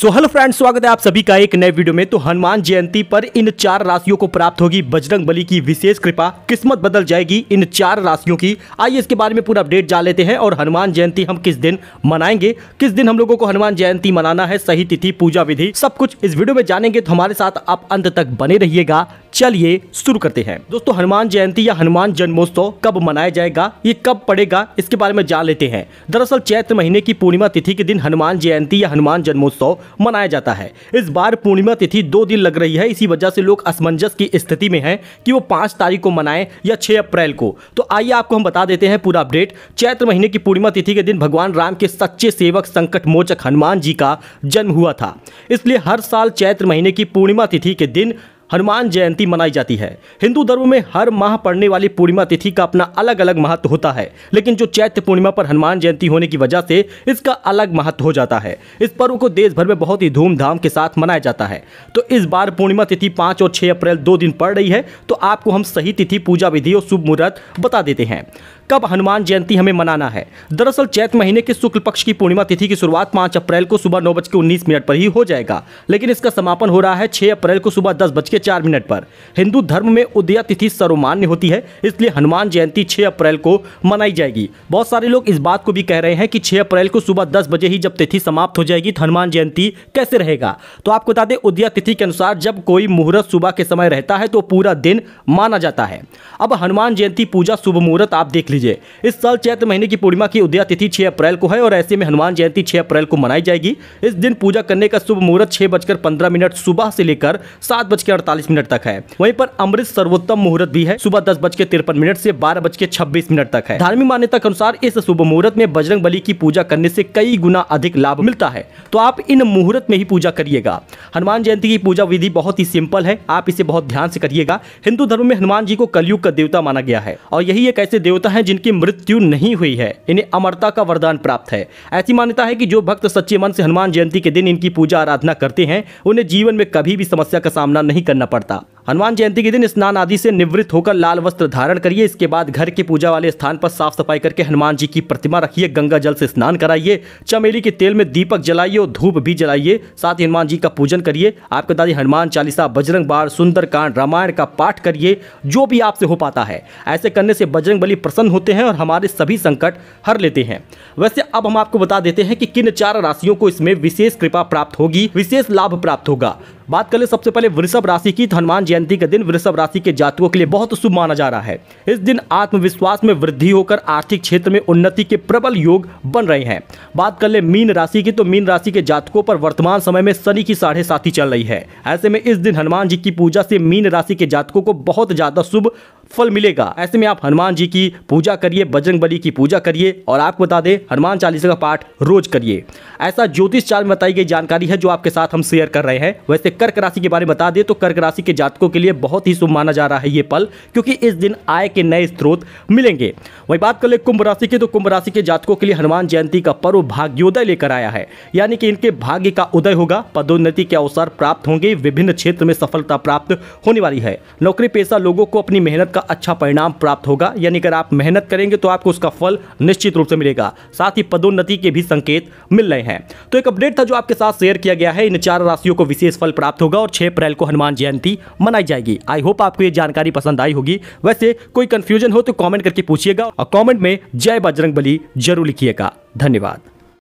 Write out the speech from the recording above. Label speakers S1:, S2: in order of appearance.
S1: so hello friends स्वागत है आप सभी का एक नए वीडियो में तो हनुमान जयंती पर इन चार राशियों को प्राप्त होगी बजरंग बली की विशेष कृपा किस्मत बदल जाएगी इन चार राशियों की आइए इसके बारे में पूरा अपडेट जान लेते हैं और हनुमान जयंती हम किस दिन मनाएंगे किस दिन हम लोगों को हनुमान जयंती मनाना है सही तिथि पूजा विधि सब कुछ इस वीडियो में जानेंगे तो हमारे साथ आप अंत तक बने रहिएगा चलिए शुरू करते हैं दोस्तों हनुमान जयंती या हनुमान जन्मोत्सव कब मनाया जाएगा ये कब पड़ेगा इसके बारे में जान लेते हैं दरअसल चैत्र महीने की पूर्णिमा तिथि के दिन हनुमान जयंती या हनुमान जन्मोत्सव मनाया जाता है इस बार पूर्णिमा तिथि दो दिन लग रही है इसी वजह से लोग असमंजस की स्थिति में है कि वो पांच तारीख को मनाए या छह अप्रैल को तो आइए आपको हम बता देते हैं पूरा अपडेट चैत्र महीने की पूर्णिमा तिथि के दिन भगवान राम के सच्चे सेवक संकट मोचक हनुमान जी का जन्म हुआ था इसलिए हर साल चैत्र महीने की पूर्णिमा तिथि के दिन हनुमान जयंती मनाई जाती है हिंदू धर्म में हर माह पड़ने वाली पूर्णिमा तिथि का अपना अलग अलग महत्व होता है लेकिन जो चैत्य पूर्णिमा पर हनुमान जयंती होने की वजह से इसका अलग महत्व हो जाता है इस पर्व को देश भर में बहुत ही धूमधाम के साथ मनाया जाता है तो इस बार पूर्णिमा तिथि पाँच और छः अप्रैल दो दिन पड़ रही है तो आपको हम सही तिथि पूजा विधि और शुभ मुहूर्त बता देते हैं कब हनुमान जयंती हमें मनाना है दरअसल चैत महीने के शुक्ल पक्ष की पूर्णिमा तिथि की शुरुआत पांच अप्रैल को सुबह नौ बज मिनट पर ही हो जाएगा लेकिन इसका समापन हो रहा है छः अप्रैल को सुबह दस बज मिनट पर हिंदू धर्म में उदया तिथि सर्वमान्य होती है इसलिए हनुमान जयंती छह अप्रैल को मनाई जाएगी बहुत सारे लोग इस बात को भी कह रहे हैं कि छह अप्रैल को सुबह दस बजे ही जब तिथि समाप्त हो जाएगी तो हनुमान जयंती कैसे रहेगा तो आपको बता दें उदया तिथि के अनुसार जब कोई मुहूर्त सुबह के समय रहता है तो पूरा दिन माना जाता है अब हनुमान जयंती पूजा शुभ मुहूर्त आप देख लीजिए दीजिए इस साल चैत्र महीने की पूर्णिमा की उदया तिथि छह अप्रैल को है और ऐसे में हनुमान जयंती छह अप्रैल को मनाई जाएगी इस दिन पूजा करने का शुभ मुहूर्त छह बजकर पंद्रह मिनट सुबह से लेकर सात बजकर अड़तालीस मिनट तक है वहीं पर अमृत सर्वोत्तम मुहूर्त भी है सुबह दस बजकर तिरपन मिनट से बारह बजकर छब्बीस मिनट तक है धार्मिक मान्यता के अनुसार इस शुभ मुहूर्त में बजरंग बली की पूजा करने से कई गुना अधिक लाभ मिलता है तो आप इन मुहूर्त में ही पूजा करिएगा हनुमान जयंती की पूजा विधि बहुत ही सिंपल है आप इसे बहुत ध्यान से करिएगा हिंदू धर्म में हनुमान जी को कलयुग का देवता माना गया है और यही एक ऐसे देवता है जिनकी मृत्यु नहीं हुई है इन्हें अमरता का वरदान प्राप्त है ऐसी मान्यता है कि जो भक्त सच्चे मन से हनुमान जयंती के दिन इनकी पूजा आराधना करते हैं उन्हें जीवन में कभी भी समस्या का सामना नहीं करना पड़ता हनुमान जयंती के दिन स्नान आदि से निवृत्त होकर लाल वस्त्र धारण करिए इसके बाद घर के पूजा वाले स्थान पर साफ सफाई करके हनुमान जी की प्रतिमा रखिए गंगा जल से स्नान कराइए चमेली के तेल में दीपक जलाइए और धूप भी जलाइए साथ ही हनुमान जी का पूजन करिए आपके दादी हनुमान चालीसा बजरंग सुंदर सुंदरकांड रामायण का पाठ करिए जो भी आपसे हो पाता है ऐसे करने से बजरंग प्रसन्न होते हैं और हमारे सभी संकट हर लेते हैं वैसे अब हम आपको बता देते हैं कि किन चार राशियों को इसमें विशेष कृपा प्राप्त होगी विशेष लाभ प्राप्त होगा बात कर ले सबसे पहले वृषभ राशि की तो हनुमान जयंती के दिन वृषभ राशि के जातकों के लिए बहुत शुभ माना जा रहा है इस दिन आत्मविश्वास में वृद्धि होकर आर्थिक क्षेत्र में उन्नति के प्रबल योग बन रहे हैं बात कर ले मीन राशि की तो मीन राशि के जातकों पर वर्तमान समय में शनि की साढ़े साथी चल रही है ऐसे में इस दिन हनुमान जी की पूजा से मीन राशि के जातकों को बहुत ज्यादा शुभ फल मिलेगा ऐसे में आप हनुमान जी की पूजा करिए बजरंग बली की पूजा करिए और आपको बता दें हनुमान चालीसा का पाठ रोज करिए ऐसा ज्योतिष चाल में बताई गई जानकारी है जो आपके साथ हम शेयर कर रहे हैं वैसे कर्क राशि के बारे में बता दें तो कर्क राशि के जातकों के लिए बहुत ही शुभ माना जा रहा है ये पल क्योंकि इस दिन आय के नए स्रोत मिलेंगे वही बात कर ले कुंभ राशि की तो कुंभ राशि के जातकों के लिए हनुमान जयंती का पर्व भाग्योदय लेकर आया है यानी कि इनके भाग्य का उदय होगा पदोन्नति के अवसर प्राप्त होंगे विभिन्न क्षेत्र में सफलता प्राप्त होने वाली है नौकरी पेशा लोगों को अपनी मेहनत इसका अच्छा परिणाम प्राप्त होगा यानी अगर आप मेहनत करेंगे तो आपको उसका फल निश्चित रूप से मिलेगा साथ ही पदोन्नति के भी संकेत मिल रहे हैं तो एक अपडेट था जो आपके साथ शेयर किया गया है इन चार राशियों को विशेष फल प्राप्त होगा और छह अप्रैल को हनुमान जयंती मनाई जाएगी आई होप आपको यह जानकारी पसंद आई होगी वैसे कोई कंफ्यूजन हो तो कॉमेंट करके पूछिएगा और कॉमेंट में जय बजरंग जरूर लिखिएगा धन्यवाद